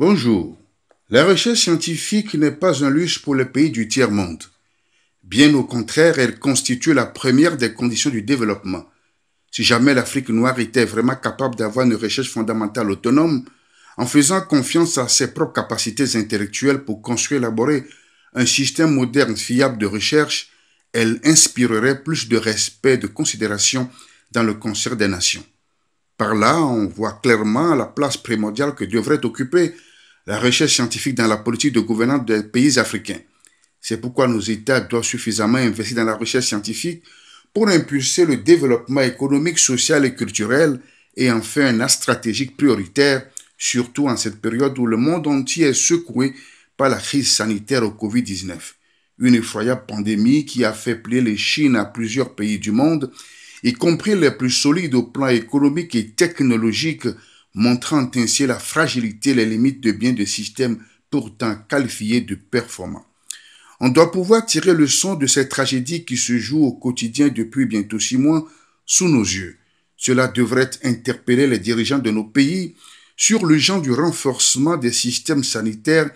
Bonjour. La recherche scientifique n'est pas un luxe pour les pays du tiers-monde. Bien au contraire, elle constitue la première des conditions du développement. Si jamais l'Afrique noire était vraiment capable d'avoir une recherche fondamentale autonome, en faisant confiance à ses propres capacités intellectuelles pour construire, et élaborer un système moderne fiable de recherche, elle inspirerait plus de respect, et de considération dans le concert des nations. Par là, on voit clairement la place primordiale que devrait occuper la recherche scientifique dans la politique de gouvernance des pays africains. C'est pourquoi nos États doivent suffisamment investir dans la recherche scientifique pour impulser le développement économique, social et culturel et en faire un axe stratégique prioritaire, surtout en cette période où le monde entier est secoué par la crise sanitaire au Covid-19, une effroyable pandémie qui a fait plier les Chines à plusieurs pays du monde, y compris les plus solides au plan économique et technologique montrant ainsi la fragilité et les limites de biens de systèmes pourtant qualifiés de performants. On doit pouvoir tirer le son de cette tragédie qui se joue au quotidien depuis bientôt six mois sous nos yeux. Cela devrait interpeller les dirigeants de nos pays sur le genre du renforcement des systèmes sanitaires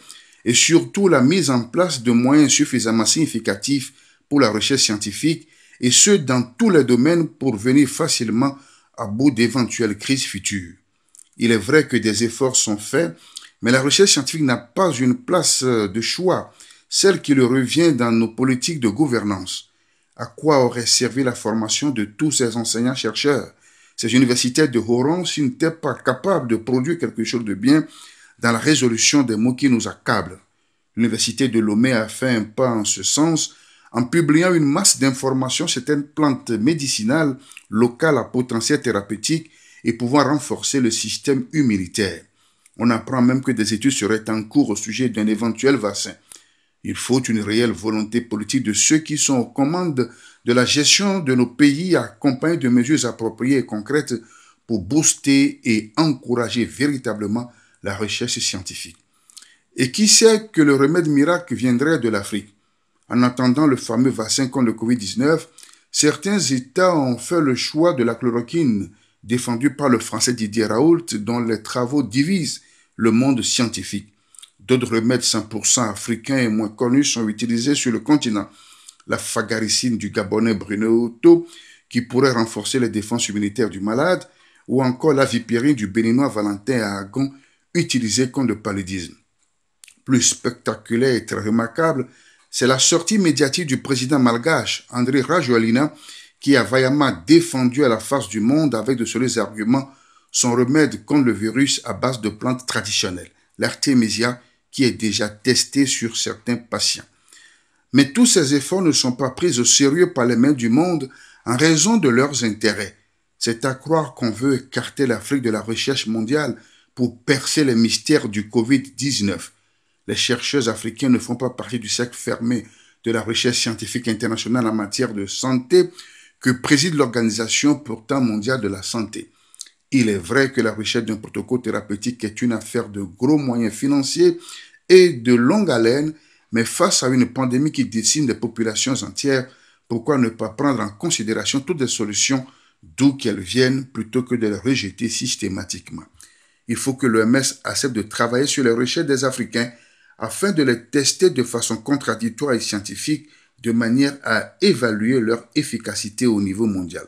et surtout la mise en place de moyens suffisamment significatifs pour la recherche scientifique et ce dans tous les domaines pour venir facilement à bout d'éventuelles crises futures. Il est vrai que des efforts sont faits, mais la recherche scientifique n'a pas une place euh, de choix, celle qui lui revient dans nos politiques de gouvernance. À quoi aurait servi la formation de tous ces enseignants-chercheurs Ces universités de Horon s'ils n'étaient pas capables de produire quelque chose de bien dans la résolution des mots qui nous accablent. L'université de Lomé a fait un pas en ce sens en publiant une masse d'informations sur certaines plantes médicinales locales à potentiel thérapeutique et pouvoir renforcer le système humilitaire. On apprend même que des études seraient en cours au sujet d'un éventuel vaccin. Il faut une réelle volonté politique de ceux qui sont aux commandes de la gestion de nos pays accompagnée de mesures appropriées et concrètes pour booster et encourager véritablement la recherche scientifique. Et qui sait que le remède miracle viendrait de l'Afrique En attendant le fameux vaccin contre le Covid-19, certains États ont fait le choix de la chloroquine défendu par le français Didier Raoult, dont les travaux divisent le monde scientifique. D'autres remèdes 100% africains et moins connus sont utilisés sur le continent. La phagaricine du Gabonais Bruno Otto, qui pourrait renforcer les défenses immunitaires du malade, ou encore la vipérine du Béninois Valentin Aragon, utilisée contre le paludisme. Plus spectaculaire et très remarquable, c'est la sortie médiatique du président malgache André Rajoelina, qui a vaillamment défendu à la face du monde avec de solides arguments son remède contre le virus à base de plantes traditionnelles, l'artémisia, qui est déjà testée sur certains patients. Mais tous ces efforts ne sont pas pris au sérieux par les mains du monde en raison de leurs intérêts. C'est à croire qu'on veut écarter l'Afrique de la recherche mondiale pour percer les mystères du Covid-19. Les chercheurs africains ne font pas partie du cercle fermé de la recherche scientifique internationale en matière de santé, que préside l'Organisation pourtant mondiale de la santé. Il est vrai que la recherche d'un protocole thérapeutique est une affaire de gros moyens financiers et de longue haleine, mais face à une pandémie qui dessine des populations entières, pourquoi ne pas prendre en considération toutes les solutions d'où qu'elles viennent plutôt que de les rejeter systématiquement Il faut que l'OMS accepte de travailler sur les recherches des Africains afin de les tester de façon contradictoire et scientifique de manière à évaluer leur efficacité au niveau mondial.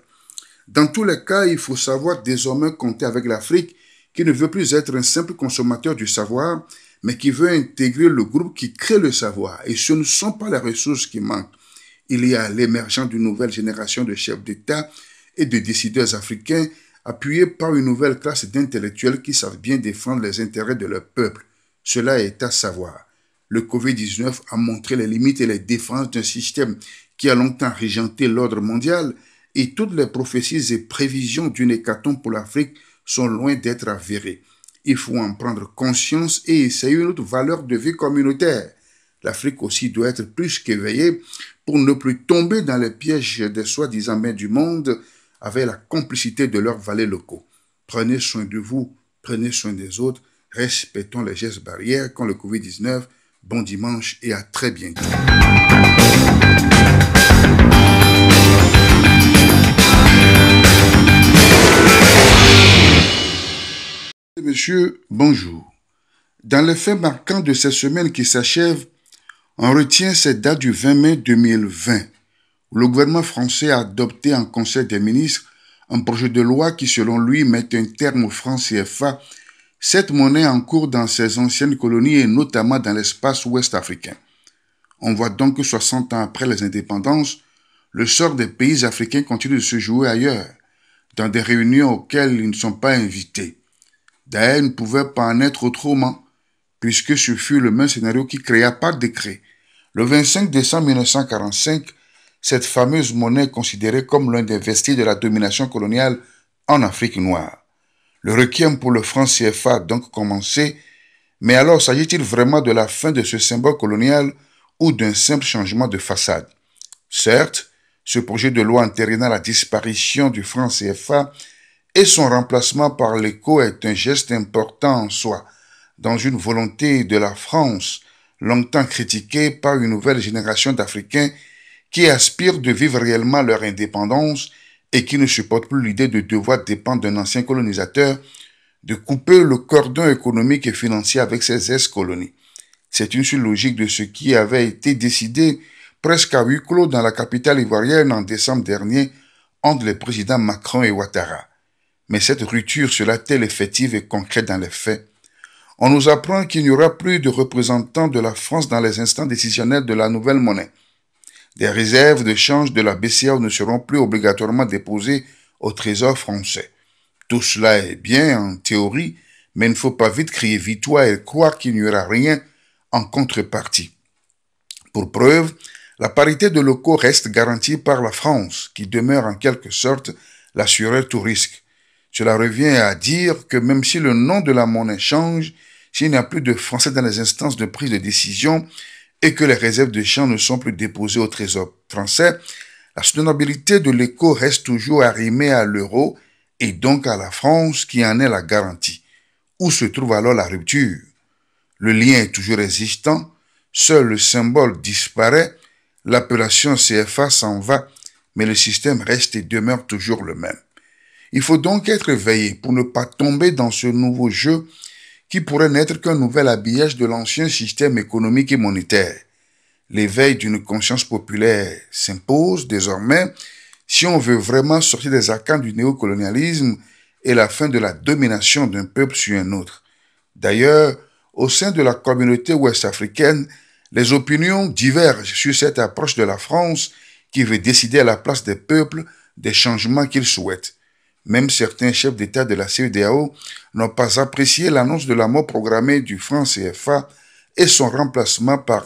Dans tous les cas, il faut savoir désormais compter avec l'Afrique qui ne veut plus être un simple consommateur du savoir, mais qui veut intégrer le groupe qui crée le savoir. Et ce ne sont pas les ressources qui manquent. Il y a l'émergence d'une nouvelle génération de chefs d'État et de décideurs africains appuyés par une nouvelle classe d'intellectuels qui savent bien défendre les intérêts de leur peuple. Cela est à savoir le Covid-19 a montré les limites et les défenses d'un système qui a longtemps régenté l'ordre mondial et toutes les prophéties et prévisions d'une hécatombe pour l'Afrique sont loin d'être avérées. Il faut en prendre conscience et essayer une autre valeur de vie communautaire. L'Afrique aussi doit être plus qu'éveillée pour ne plus tomber dans les pièges des soi-disant mains du monde avec la complicité de leurs valets locaux. Prenez soin de vous, prenez soin des autres, respectons les gestes barrières quand le Covid-19 Bon dimanche et à très bientôt. Monsieur, bonjour. Dans les faits marquants de cette semaine qui s'achève, on retient cette date du 20 mai 2020, où le gouvernement français a adopté en Conseil des ministres un projet de loi qui, selon lui, met un terme au franc CFA cette monnaie en cours dans ses anciennes colonies et notamment dans l'espace ouest africain. On voit donc que 60 ans après les indépendances, le sort des pays africains continue de se jouer ailleurs, dans des réunions auxquelles ils ne sont pas invités. D'ailleurs, ne pouvait pas en être autrement, puisque ce fut le même scénario qui créa par décret, le 25 décembre 1945, cette fameuse monnaie considérée comme l'un des vestiges de la domination coloniale en Afrique noire. Le requiem pour le franc CFA a donc commencé, mais alors s'agit-il vraiment de la fin de ce symbole colonial ou d'un simple changement de façade Certes, ce projet de loi entérinant la disparition du franc CFA et son remplacement par l'écho est un geste important en soi, dans une volonté de la France, longtemps critiquée par une nouvelle génération d'Africains qui aspirent de vivre réellement leur indépendance et qui ne supporte plus l'idée de devoir dépendre d'un ancien colonisateur, de couper le cordon économique et financier avec ses ex-colonies. C'est une suite logique de ce qui avait été décidé presque à huis clos dans la capitale ivoirienne en décembre dernier entre les présidents Macron et Ouattara. Mais cette rupture sera-t-elle effective et concrète dans les faits On nous apprend qu'il n'y aura plus de représentants de la France dans les instants décisionnels de la nouvelle monnaie des réserves de change de la BCR ne seront plus obligatoirement déposées au Trésor français. Tout cela est bien en théorie, mais il ne faut pas vite crier victoire et croire qu'il n'y aura rien en contrepartie. Pour preuve, la parité de locaux reste garantie par la France, qui demeure en quelque sorte l'assureur tout risque. Cela revient à dire que même si le nom de la monnaie change, s'il n'y a plus de Français dans les instances de prise de décision, et que les réserves de champs ne sont plus déposées au Trésor français, la soutenabilité de l'éco reste toujours arrimée à l'euro et donc à la France qui en est la garantie. Où se trouve alors la rupture Le lien est toujours existant, seul le symbole disparaît, l'appellation CFA s'en va, mais le système reste et demeure toujours le même. Il faut donc être veillé pour ne pas tomber dans ce nouveau jeu qui pourrait n'être qu'un nouvel habillage de l'ancien système économique et monétaire. L'éveil d'une conscience populaire s'impose désormais si on veut vraiment sortir des arcanes du néocolonialisme et la fin de la domination d'un peuple sur un autre. D'ailleurs, au sein de la communauté ouest-africaine, les opinions divergent sur cette approche de la France qui veut décider à la place des peuples des changements qu'ils souhaitent. Même certains chefs d'État de la CEDAO n'ont pas apprécié l'annonce de la mort programmée du franc CFA et son remplacement par,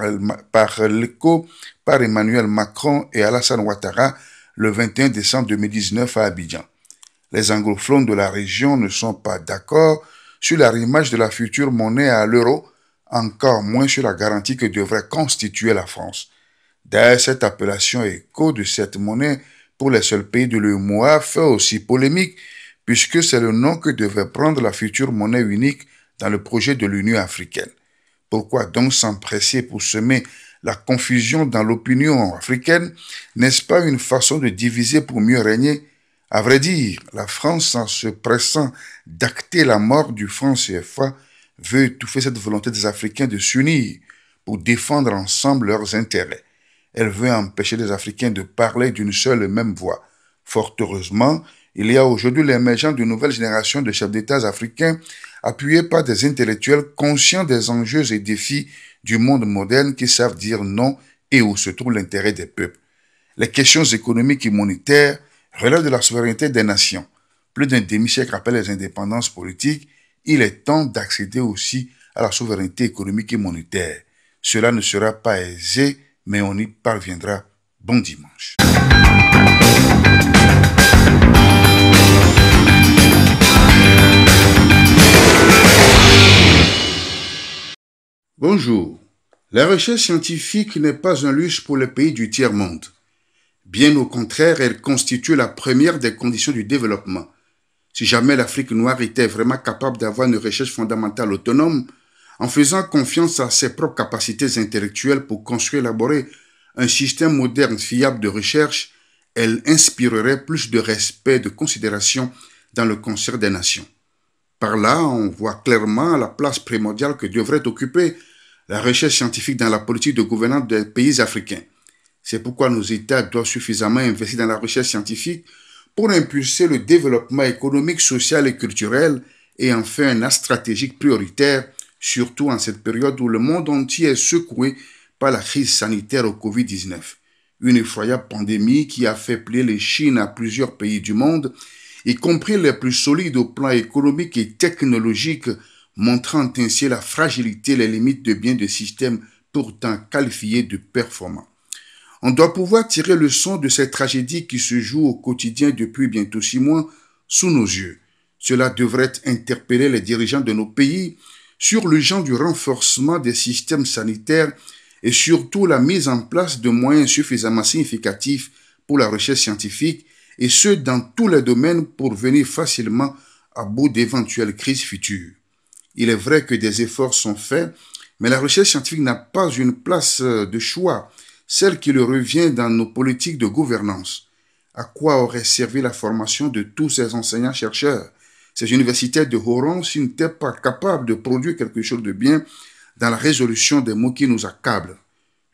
par l'écho par Emmanuel Macron et Alassane Ouattara le 21 décembre 2019 à Abidjan. Les anglophones de la région ne sont pas d'accord sur l'arrimage de la future monnaie à l'euro, encore moins sur la garantie que devrait constituer la France. D'ailleurs, cette appellation écho de cette monnaie pour les seuls pays de l'UMOA fait aussi polémique, puisque c'est le nom que devait prendre la future monnaie unique dans le projet de l'Union africaine. Pourquoi donc s'empresser pour semer la confusion dans l'opinion africaine N'est-ce pas une façon de diviser pour mieux régner À vrai dire, la France, en se pressant d'acter la mort du franc CFA, veut étouffer cette volonté des Africains de s'unir pour défendre ensemble leurs intérêts. Elle veut empêcher les Africains de parler d'une seule et même voix. Fort heureusement, il y a aujourd'hui l'émergence d'une nouvelle génération de chefs d'État africains appuyés par des intellectuels conscients des enjeux et défis du monde moderne qui savent dire non et où se trouve l'intérêt des peuples. Les questions économiques et monétaires relèvent de la souveraineté des nations. Plus d'un demi-siècle après les indépendances politiques, il est temps d'accéder aussi à la souveraineté économique et monétaire. Cela ne sera pas aisé mais on y parviendra. Bon dimanche. Bonjour. La recherche scientifique n'est pas un luxe pour les pays du tiers-monde. Bien au contraire, elle constitue la première des conditions du développement. Si jamais l'Afrique noire était vraiment capable d'avoir une recherche fondamentale autonome, en faisant confiance à ses propres capacités intellectuelles pour construire, et élaborer un système moderne fiable de recherche, elle inspirerait plus de respect, et de considération dans le concert des nations. Par là, on voit clairement la place primordiale que devrait occuper la recherche scientifique dans la politique de gouvernance des pays africains. C'est pourquoi nos États doivent suffisamment investir dans la recherche scientifique pour impulser le développement économique, social et culturel et en faire un stratégique prioritaire surtout en cette période où le monde entier est secoué par la crise sanitaire au Covid-19, une effroyable pandémie qui a fait plier les Chines à plusieurs pays du monde, y compris les plus solides au plan économique et technologique, montrant ainsi la fragilité et les limites de biens de systèmes pourtant qualifiés de performants. On doit pouvoir tirer le son de cette tragédie qui se joue au quotidien depuis bientôt six mois sous nos yeux. Cela devrait interpeller les dirigeants de nos pays sur le genre du renforcement des systèmes sanitaires et surtout la mise en place de moyens suffisamment significatifs pour la recherche scientifique et ce dans tous les domaines pour venir facilement à bout d'éventuelles crises futures. Il est vrai que des efforts sont faits, mais la recherche scientifique n'a pas une place euh, de choix, celle qui le revient dans nos politiques de gouvernance. À quoi aurait servi la formation de tous ces enseignants-chercheurs ces universitaires de Horon n'étaient pas capables de produire quelque chose de bien dans la résolution des mots qui nous accablent.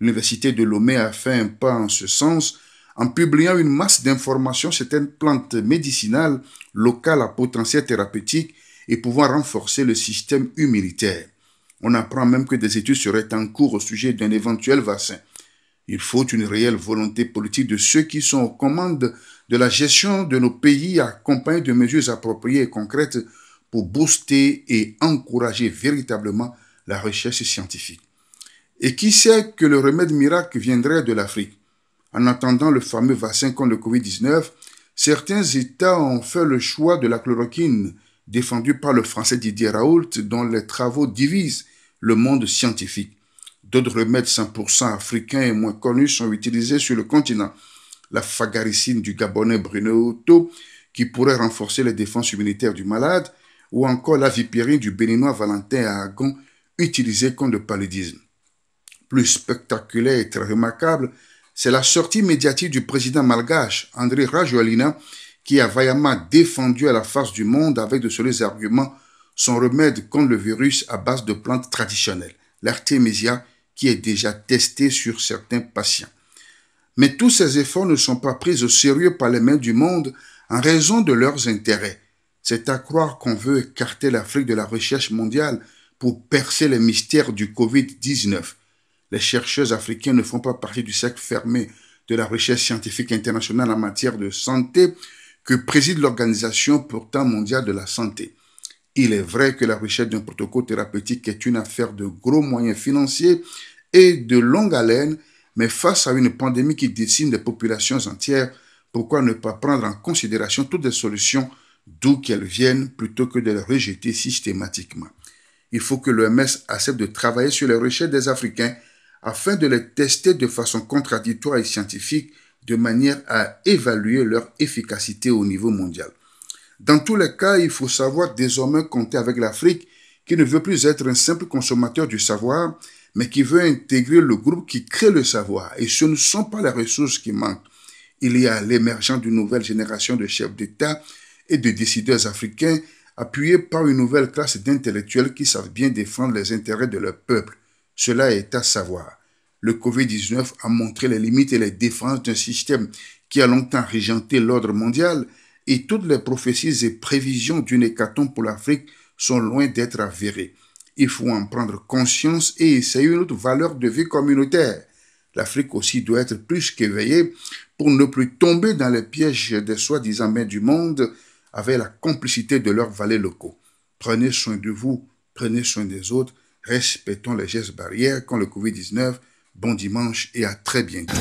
L'université de Lomé a fait un pas en ce sens en publiant une masse d'informations sur certaines plantes médicinales locales à potentiel thérapeutique et pouvant renforcer le système humilitaire. On apprend même que des études seraient en cours au sujet d'un éventuel vaccin. Il faut une réelle volonté politique de ceux qui sont aux commandes de la gestion de nos pays accompagnés de mesures appropriées et concrètes pour booster et encourager véritablement la recherche scientifique. Et qui sait que le remède miracle viendrait de l'Afrique En attendant le fameux vaccin contre le Covid-19, certains États ont fait le choix de la chloroquine, défendue par le français Didier Raoult, dont les travaux divisent le monde scientifique. D'autres remèdes 100% africains et moins connus sont utilisés sur le continent la fagaricine du Gabonais Bruno Otto, qui pourrait renforcer les défenses immunitaires du malade, ou encore la vipérine du Béninois Valentin Aragon, utilisée contre le paludisme. Plus spectaculaire et très remarquable, c'est la sortie médiatique du président malgache André Rajoelina, qui a vaillamment défendu à la face du monde avec de solides arguments son remède contre le virus à base de plantes traditionnelles, l'artémisia, qui est déjà testée sur certains patients. Mais tous ces efforts ne sont pas pris au sérieux par les mains du monde en raison de leurs intérêts. C'est à croire qu'on veut écarter l'Afrique de la recherche mondiale pour percer les mystères du Covid-19. Les chercheurs africains ne font pas partie du cercle fermé de la recherche scientifique internationale en matière de santé que préside l'Organisation pourtant mondiale de la santé. Il est vrai que la recherche d'un protocole thérapeutique est une affaire de gros moyens financiers et de longue haleine mais face à une pandémie qui dessine des populations entières, pourquoi ne pas prendre en considération toutes les solutions d'où qu'elles viennent plutôt que de les rejeter systématiquement Il faut que l'OMS accepte de travailler sur les recherches des Africains afin de les tester de façon contradictoire et scientifique de manière à évaluer leur efficacité au niveau mondial. Dans tous les cas, il faut savoir désormais compter avec l'Afrique qui ne veut plus être un simple consommateur du savoir, mais qui veut intégrer le groupe qui crée le savoir. Et ce ne sont pas les ressources qui manquent. Il y a l'émergence d'une nouvelle génération de chefs d'État et de décideurs africains appuyés par une nouvelle classe d'intellectuels qui savent bien défendre les intérêts de leur peuple. Cela est à savoir. Le Covid-19 a montré les limites et les défenses d'un système qui a longtemps régenté l'ordre mondial et toutes les prophéties et prévisions d'une hécatombe pour l'Afrique sont loin d'être avérées. Il faut en prendre conscience et essayer une autre valeur de vie communautaire. L'Afrique aussi doit être plus qu'éveillée pour ne plus tomber dans les pièges des soi-disant mains du monde avec la complicité de leurs valets locaux. Prenez soin de vous, prenez soin des autres, respectons les gestes barrières quand le Covid-19. Bon dimanche et à très bientôt.